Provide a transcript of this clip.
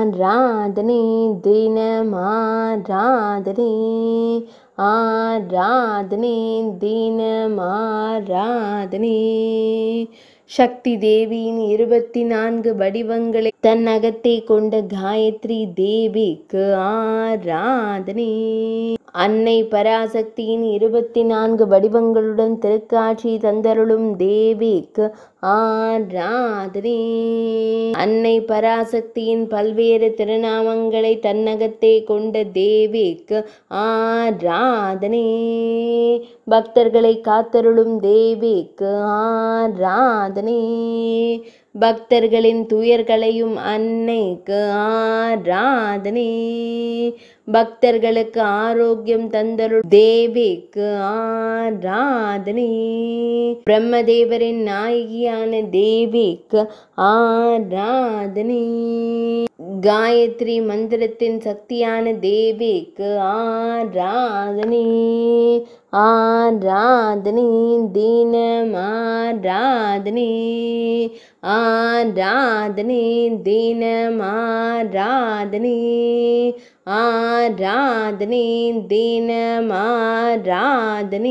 ஆராதனே தினம் ஆராதனே ஆராதனே தினம் ஆராதனே சக்தி தேவியின் இருபத்தி நான்கு வடிவங்களை தன் அகத்தை கொண்ட காயத்ரி தேவிக்கு ஆராதனே அன்னை பராசக்தியின் இருபத்தி நான்கு வடிவங்களுடன் திருக்காட்சி தந்தருளும் தேவிக்கு ஆராதனே அன்னை பராசக்தியின் பல்வேறு திருநாமங்களை தன்னகத்தே கொண்ட தேவிக்கு ஆராதனே பக்தர்களை காத்தருளும் தேவிக்கு ஆராதனே பக்தர்களின் துயர்களையும் அன்னைக்கு ஆராதனை பக்தர்களுக்கு ஆரோக்கியம் தந்தருள் தேவிக்கு ஆராதனை பிரம்மதேவரின் நாயகியான தேவிக்கு ஆராதனை காயத்ரி மந்திரத்தின் சக்தியான தேவிக்கு ஆராதனை आराधनी दीन आराधनी आराधनी दीन आराधनी आराधनी दीन आराधनी